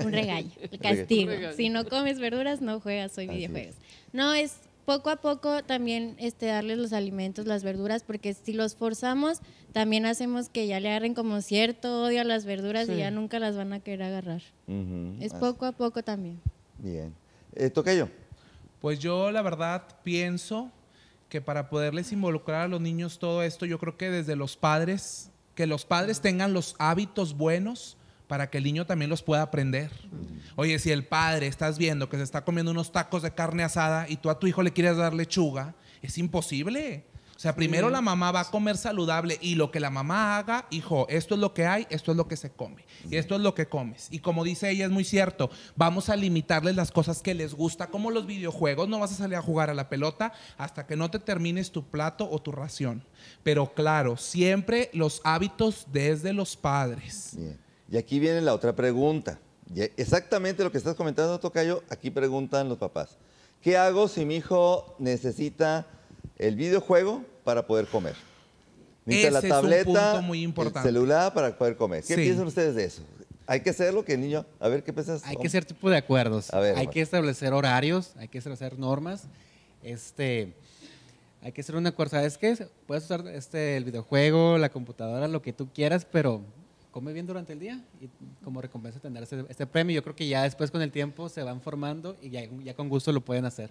un regalo el castigo. Si
no comes verduras, no juegas hoy videojuegos. No, es poco a poco también este, darles los alimentos, las verduras, porque si los forzamos, también hacemos que ya le agarren como cierto odio a las verduras y ya nunca las van a querer agarrar. es poco a poco también.
Bien. Eh, yo.
Pues yo la verdad pienso que para poderles involucrar a los niños todo esto, yo creo que desde los padres, que los padres tengan los hábitos buenos para que el niño también los pueda aprender. Oye, si el padre estás viendo que se está comiendo unos tacos de carne asada y tú a tu hijo le quieres dar lechuga, es imposible. O sea, primero la mamá va a comer saludable y lo que la mamá haga, hijo, esto es lo que hay, esto es lo que se come y esto es lo que comes. Y como dice ella, es muy cierto, vamos a limitarles las cosas que les gusta, como los videojuegos, no vas a salir a jugar a la pelota hasta que no te termines tu plato o tu ración. Pero claro, siempre los hábitos desde los
padres. Y aquí viene la otra pregunta. Exactamente lo que estás comentando, Tocayo, aquí preguntan los papás. ¿Qué hago si mi hijo necesita el videojuego para poder comer.
Necesita la tableta, el celular
para poder comer. ¿Qué piensan ustedes de eso? Hay que hacerlo que niño, a ver qué piensas. Hay que hacer tipo de acuerdos. hay que
establecer horarios, hay que establecer normas. Este, hay que hacer un acuerdo. ¿Sabes qué? Puedes usar este, el videojuego, la computadora, lo que tú quieras, pero come bien durante el día y como recompensa tener ese este premio. Yo creo que ya después con el tiempo se van
formando y ya, con
gusto lo pueden hacer.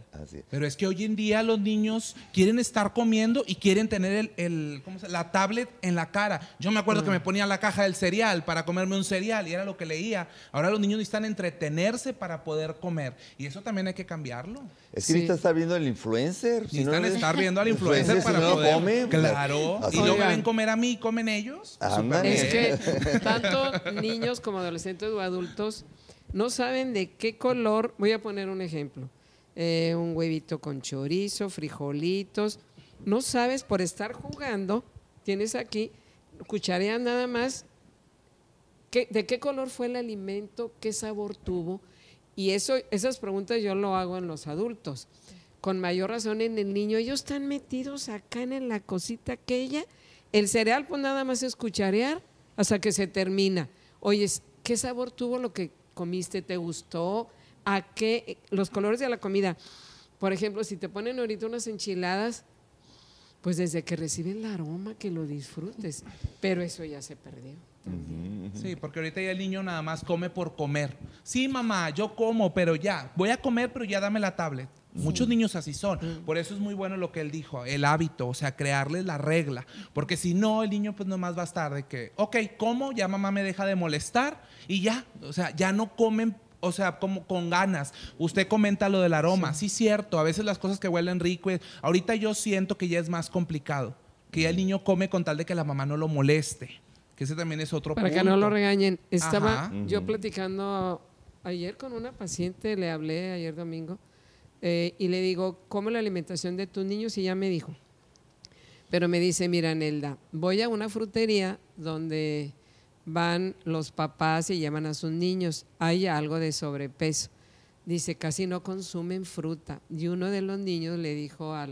Pero es que hoy en día los niños quieren estar comiendo y quieren tener el, la tablet en la cara. Yo me acuerdo que me mm. ponía la caja del cereal para comerme un cereal y era lo que leía. Ahora los niños necesitan entretenerse para poder comer y eso también hay que cambiarlo.
Es que necesitan estar viendo al influencer. necesitan estar viendo al influencer, para poder. Pues, claro. Y no ven
comer a mí, comen ellos.
es que
tanto niños como adolescentes o adultos no saben de qué color, voy a poner un ejemplo, eh, un huevito con chorizo, frijolitos, no sabes por estar jugando, tienes aquí, cucharean nada más, de qué color fue el alimento, qué sabor tuvo, y eso, esas preguntas yo lo hago en los adultos, con mayor razón en el niño, ellos están metidos acá en la cosita aquella, el cereal pues nada más es cucharear, hasta que se termina. Oye, ¿qué sabor tuvo lo que comiste? ¿Te gustó? ¿A qué? Eh, los colores de la comida. Por ejemplo, si te ponen ahorita unas enchiladas, pues desde que reciben el aroma que lo disfrutes, pero eso ya se perdió.
Sí, porque ahorita ya el niño nada más come por comer. Sí, mamá, yo como, pero ya, voy a comer, pero ya dame la tablet. Muchos niños así son. Mm. Por eso es muy bueno lo que él dijo, el hábito, o sea, crearles la regla. Porque si no, el niño pues nomás va a estar de que, ok, ¿cómo? ya mamá me deja de molestar y ya, o sea, ya no comen o sea, como con ganas. Usted comenta lo del aroma. Sí. cierto. A veces las cosas que huelen rico. Ahorita yo siento que ya es más complicado. Que ya el niño come con tal de que la mamá no lo moleste. Que ese también es otro Para que no lo regañen. Estaba yo
platicando ayer con una paciente, le hablé ayer domingo. Eh, y le digo, ¿cómo la alimentación de tus niños? Y ya me dijo. Pero me dice, mira, Nelda, voy a una frutería donde van los papás y llevan a sus niños. Hay algo de sobrepeso. Dice, casi no consumen fruta. Y uno de los niños le dijo a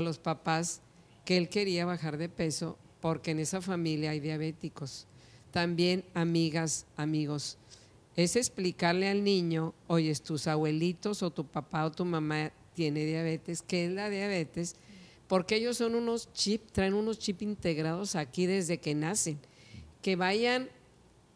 los papás que él quería bajar de peso porque en esa familia hay diabéticos. También amigas, amigos es explicarle al niño, oye, tus abuelitos o tu papá o tu mamá tiene diabetes, ¿qué es la diabetes? Porque ellos son unos chip, traen unos chip integrados aquí desde que nacen. Que vayan,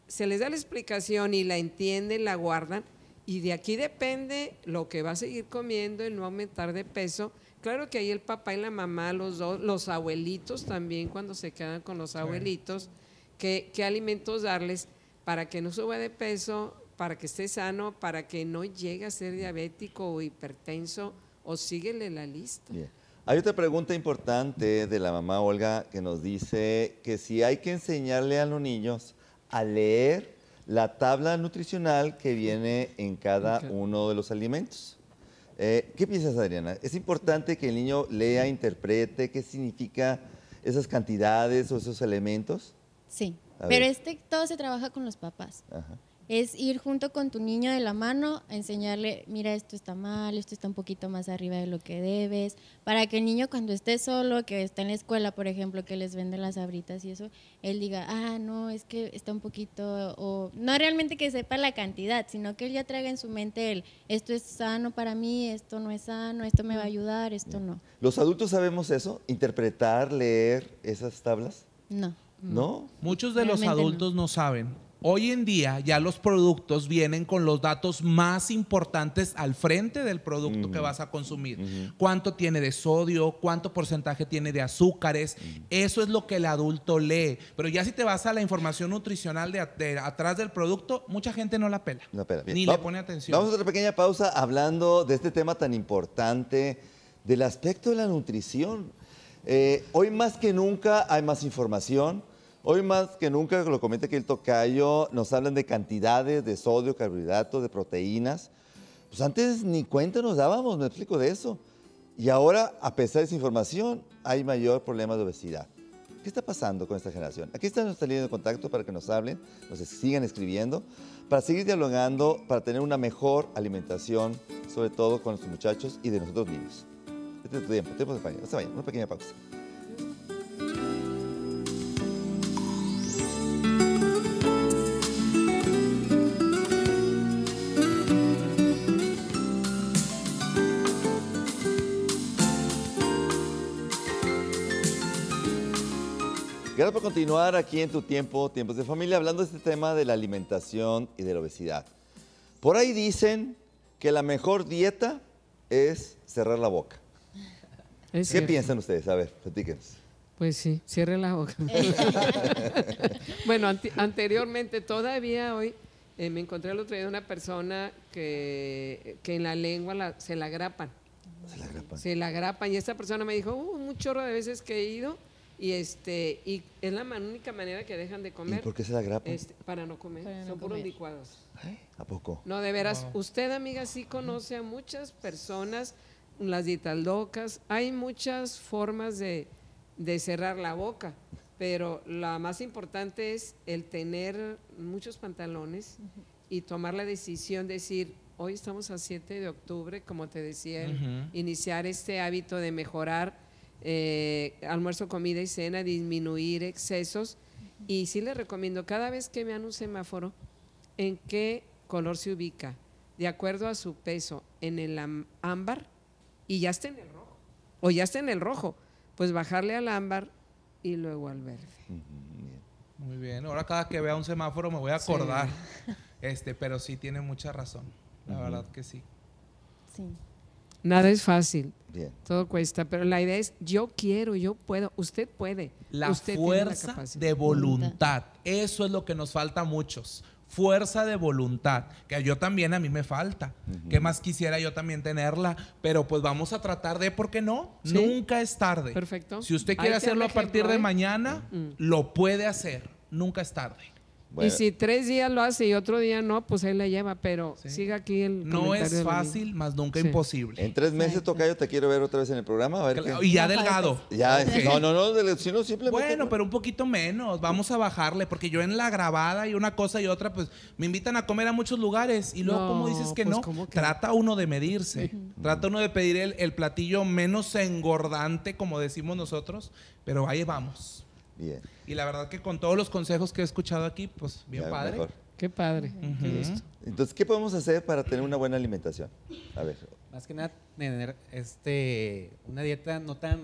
se les da la explicación y la entienden, la guardan, y de aquí depende lo que va a seguir comiendo, el no aumentar de peso. Claro que ahí el papá y la mamá, los dos, los abuelitos también, cuando se quedan con los abuelitos, qué alimentos darles? para que no suba de peso, para que esté sano, para que no llegue a ser diabético o hipertenso, o síguele la lista.
Hay otra pregunta importante de la mamá Olga que nos dice que si hay que enseñarle a los niños a leer la tabla nutricional que viene en cada uno de los alimentos. Eh, ¿Qué piensas, Adriana? ¿Es importante que el niño lea, interprete qué significa esas cantidades o esos elementos? Sí, pero este
todo se trabaja con los papás. Es ir junto con tu niño de la mano enseñarle, mira, esto está mal, esto está un poquito más arriba de lo que debes, para que el niño cuando esté solo, que está en la escuela, por ejemplo, que les venden las abritas y eso, él diga, ah, no, es que está un poquito, o no realmente que sepa la cantidad, sino que él ya traiga en su mente el, esto es sano para mí, esto no es sano, esto me va a ayudar, esto no.
¿Los adultos sabemos eso? ¿Interpretar, leer esas tablas? No. ¿no?
Mm. Muchos de los adultos no. saben. Hoy en día ya los productos vienen con los datos más importantes al frente del producto que mm. vas a consumir. Cuánto tiene de sodio, cuánto porcentaje tiene de azúcares. Mm. Eso es lo que el adulto lee. Pero ya si te vas a la información nutricional de, atrás del producto, mucha gente no la pela.
Ni le pone atención. Vamos a otra pequeña pausa hablando de este tema tan importante, del aspecto de la nutrición. Eh, hoy más que nunca hay más información Hoy más que nunca, lo comenta aquí el tocayo, nos hablan de cantidades de sodio, carbohidratos, de proteínas. Pues antes ni cuenta nos dábamos, me explico de eso. Y ahora, a pesar de esa información, hay mayor problema de obesidad. ¿Qué está pasando con esta generación? Aquí está nuestra línea de contacto para que nos hablen, nos sigan escribiendo, para seguir dialogando, para tener una mejor alimentación, sobre todo con nuestros muchachos y de nosotros mismos. Este es tu tiempo, tiempo de España. Hasta se una pequeña pausa. Para continuar aquí en tu tiempo, Tiempos de Familia, hablando de este tema de la alimentación y de la obesidad. Por ahí dicen que la mejor dieta es cerrar la boca. ¿Qué piensan ustedes? A ver, platíquenos.
Pues sí, cierre la boca. bueno, anteriormente, todavía hoy, eh, me encontré el otro día una persona que, que en la lengua se la grapan. Se la grapan. Se la grapan. Y esta persona me dijo, uh, un chorro de veces que he ido y este y es la única manera que dejan de comer. ¿Y por qué se este, para no comer, son puros licuados. ¿Eh? ¿A poco? No, de veras, usted amiga sí conoce a muchas personas, las ditaldocas, hay muchas formas de, cerrar la boca, pero la más importante es el tener muchos pantalones y tomar la decisión de decir, hoy estamos a 7 de octubre, como te decía, iniciar este hábito de mejorar eh, almuerzo, comida y cena, disminuir excesos. Y sí les recomiendo, cada vez que vean un semáforo, en qué color se ubica, de acuerdo a su peso, en el ámbar y ya está en el rojo, o ya está en el rojo, pues bajarle al ámbar y luego al verde.
Muy bien, ahora cada que vea un semáforo me voy a acordar, este, pero sí tiene mucha razón, la verdad que sí.
Sí. Nada es fácil. Todo cuesta, pero la idea es yo quiero, yo puedo, usted puede. La fuerza de voluntad,
eso es lo que nos falta a muchos. Fuerza de voluntad, que yo también a mí me falta. ¿Qué más quisiera yo también tenerla? Pero pues vamos a tratar de, ¿por qué no? Nunca es tarde.
Perfecto. Si usted quiere hacerlo a partir de
mañana, mm. lo puede hacer. Nunca es tarde.
Y si tres días lo hace y otro día no, pues ahí la lleva, pero sigue siga aquí el. No
es fácil,
más nunca imposible. En tres meses, toca yo te quiero ver otra vez en el programa. Y ya delgado. Ya, no, no, no, sino simplemente. Bueno, pero un poquito menos.
Vamos a bajarle, porque yo en la grabada y una cosa y otra, pues me invitan a comer a muchos lugares y luego, como dices que pues, no, trata uno de medirse. Trata uno de pedir el platillo menos engordante, como decimos nosotros, pero ahí vamos. Y la verdad que con todos los consejos que he escuchado aquí, pues
bien padre. Qué padre. Entonces, ¿qué podemos hacer para tener una buena alimentación? A ver.
Más que nada, tener este, una dieta no tan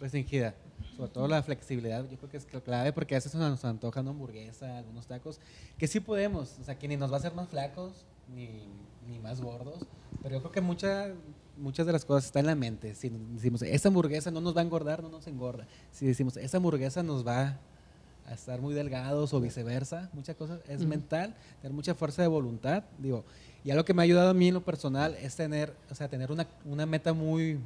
restringida. Sobre todo la flexibilidad, yo creo que es clave porque a veces nos antojan hamburguesas, hamburguesa, algunos tacos, que sí podemos, o sea, que ni nos va a hacer más flacos, ni, ni más gordos, pero yo creo que mucha muchas de las cosas están en la mente. Si decimos, esa hamburguesa no nos va a engordar, no nos engorda. Si decimos, esa hamburguesa nos va a estar muy delgados o viceversa, muchas cosas, es mental, tener mucha fuerza de voluntad, digo. Y algo que me ha ayudado a mí en lo personal es tener, o sea, tener una, una meta muy,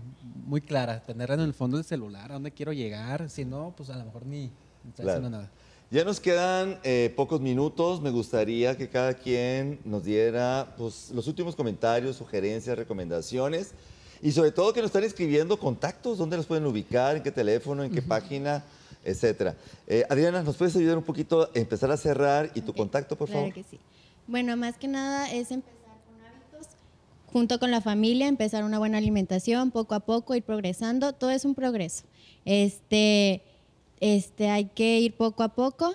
muy clara, tenerla en el fondo del celular, a dónde quiero llegar, si no, pues a lo mejor ni, nada.
Ya nos quedan eh, pocos minutos. Me gustaría que cada quien nos diera pues, los últimos comentarios, sugerencias, recomendaciones. Y sobre todo que nos están escribiendo contactos, dónde los pueden ubicar, en qué teléfono, en qué página, etcétera. Eh, Adriana, ¿nos puedes ayudar un poquito a empezar a cerrar y tu contacto, por favor? que
sí. Bueno, más que nada es empezar con hábitos, junto con la familia, empezar una buena alimentación, poco a poco, ir progresando. Todo es un progreso. Este este, hay que ir poco a poco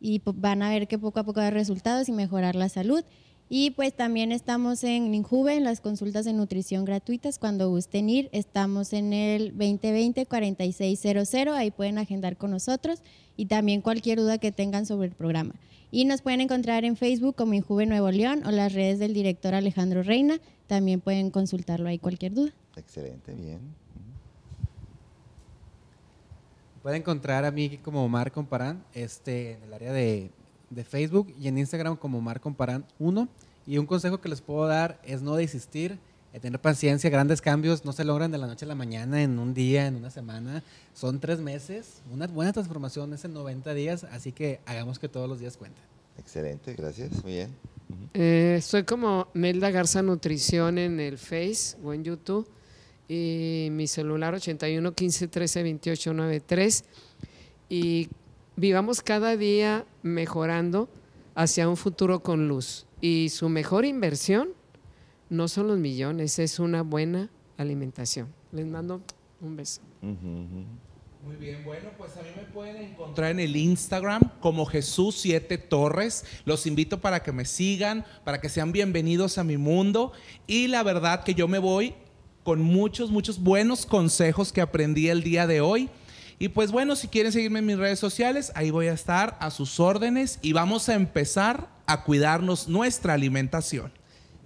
y van a ver que poco a poco hay resultados y mejorar la salud. Y pues también estamos en INJUVE, en las consultas de nutrición gratuitas. Cuando gusten ir, estamos en el 2020-4600. Ahí pueden agendar con nosotros y también cualquier duda que tengan sobre el programa. Y nos pueden encontrar en Facebook como Injuve Nuevo León o las redes del director Alejandro Reina. También pueden consultarlo ahí cualquier duda.
Excelente, bien.
Pueden encontrar a mí como Marco Comparán este, en el área de, Facebook y en Instagram como Marco Comparán 1. Y un consejo que les puedo dar es no desistir, eh, tener paciencia, grandes cambios no se logran de la noche a la mañana, en un día, en una semana, son tres meses, una buena transformación es en 90 días, así que hagamos que todos los días cuenten.
Excelente, gracias, muy bien.
Eh, soy como Melda Garza Nutrición en el Face o en YouTube y mi celular 81 15 13 28 93 y vivamos cada día mejorando hacia un futuro con luz. Y su mejor inversión no son los millones, es una buena alimentación. Les mando un beso. Muy
bien, bueno, pues a mí me pueden encontrar
en el Instagram como Jesús siete
Torres. Los invito para que me sigan, para que sean bienvenidos a mi mundo. Y la verdad que yo me voy con muchos, muchos buenos consejos que aprendí el día de hoy. Y pues bueno, si quieren seguirme en mis redes sociales, ahí voy a estar a sus órdenes y vamos a empezar a cuidarnos nuestra alimentación.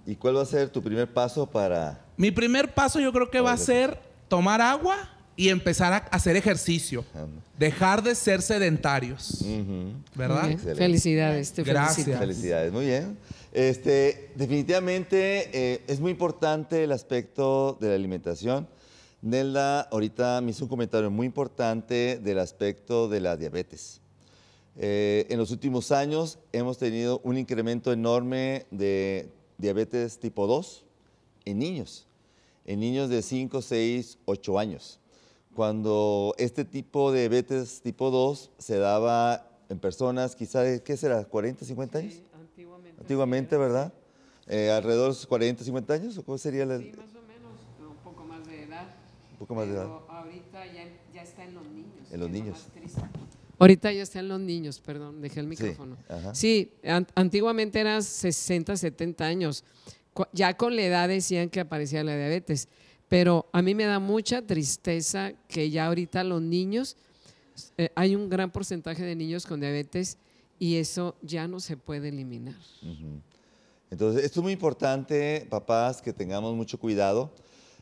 ¿Y cuál va a ser tu primer paso para...?
Mi primer paso yo creo que va a ser tomar agua y empezar a hacer ejercicio. Dejar de ser sedentarios. ¿Verdad? Felicidades.
Te Gracias. Felicidades.
Muy bien. Este, definitivamente eh, es muy importante el aspecto de la alimentación. Nelda ahorita me hizo un comentario muy importante del aspecto de la diabetes. Eh, en los últimos años hemos tenido un incremento enorme de diabetes tipo 2 en niños, en niños de 5, 6, 8 años. Cuando este tipo de diabetes tipo 2 se daba en personas quizás, ¿qué será? ¿40, 50 años? antiguamente, ¿verdad? Eh, alrededor de 40, 50 años, ¿o cómo sería la...? Sí, más o menos, un poco más de edad. Un poco más de edad. ahorita ya, está en los niños. En los niños. Ahorita
ya está en los niños, perdón, dejé el micrófono. Sí, antiguamente eran 60, 70 años. Ya con la edad decían que aparecía la diabetes, pero a mí me da mucha tristeza que ya ahorita los niños, eh, hay un gran porcentaje de niños con diabetes y eso ya no se puede eliminar.
Entonces, esto es muy importante, papás, que tengamos mucho cuidado.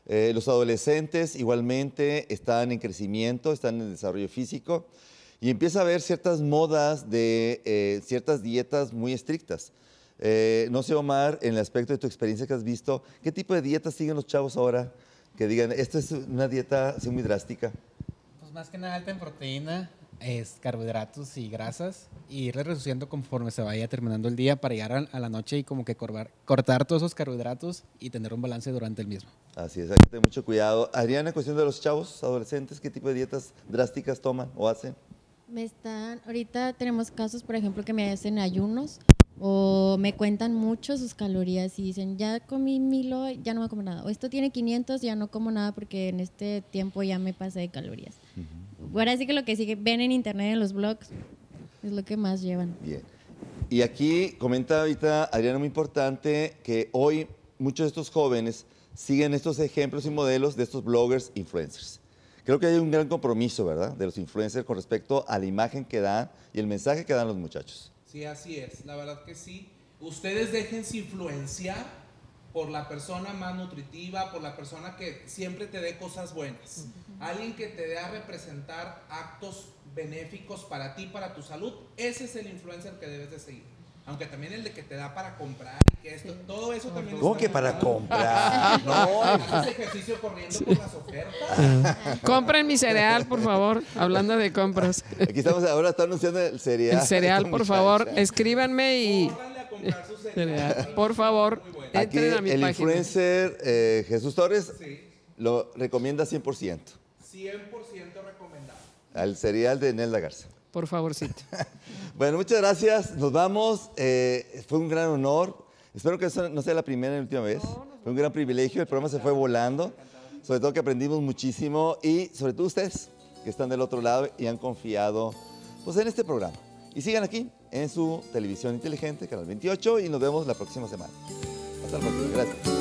Eh, los adolescentes igualmente están en crecimiento, están en desarrollo físico y empieza a haber ciertas modas de eh, ciertas dietas muy estrictas. Eh, no sé, Omar, en el aspecto de tu experiencia que has visto, ¿qué tipo de dietas siguen los chavos ahora? Que digan, esta es una dieta muy drástica.
Pues más que nada alta en proteína, es carbohidratos y grasas y irles reduciendo conforme se vaya terminando el día para llegar a la noche y como que cortar todos esos carbohidratos y tener un
balance durante el mismo. Así es, hay que tener mucho cuidado. Adriana, cuestión de los chavos, adolescentes, ¿qué tipo de dietas drásticas toman o hacen?
Me están, ahorita tenemos casos, por ejemplo, que me hacen ayunos o me cuentan mucho sus calorías y dicen, ya comí milo, ya no me como nada. O esto tiene 500, ya no como nada porque en este tiempo ya me pasé de calorías. Bueno, así que lo que sigue, ven en internet, en los blogs, es lo que más llevan.
Bien. Y aquí comenta ahorita Adriana muy importante que hoy muchos de estos jóvenes siguen estos ejemplos y modelos de estos bloggers influencers. Creo que hay un gran compromiso, ¿verdad?, de los influencers con respecto a la imagen que dan y el mensaje que dan los muchachos.
Sí, así es. La verdad que sí. Ustedes déjense influenciar por la persona más nutritiva, por la persona que siempre te dé cosas buenas alguien que te dé a representar actos benéficos para ti, para tu salud, ese es el influencer que debes de seguir. Aunque también el de que te da para comprar y que esto, todo eso también ¿Cómo que para comprar? No, ejercicio corriendo con las ofertas. Ah.
Compren mi cereal, por favor, hablando de compras.
Aquí estamos ahora, está anunciando el cereal. El cereal, por favor,
escríbanme y... Por favor, entren a mi el influencer
eh, Jesús Torres lo recomienda 100%. 100% recomendado. Al cereal de Nelda Garza. Por favorcito. bueno, muchas gracias. Nos vamos. Eh, fue un gran honor. Espero que no sea la primera ni última vez. fue un gran privilegio. El programa se fue volando. Sobre todo que aprendimos muchísimo y sobre todo ustedes que están del otro lado y han confiado pues, en este programa. Y sigan aquí en su televisión inteligente, Canal 28, y nos vemos la próxima semana. Hasta luego Gracias.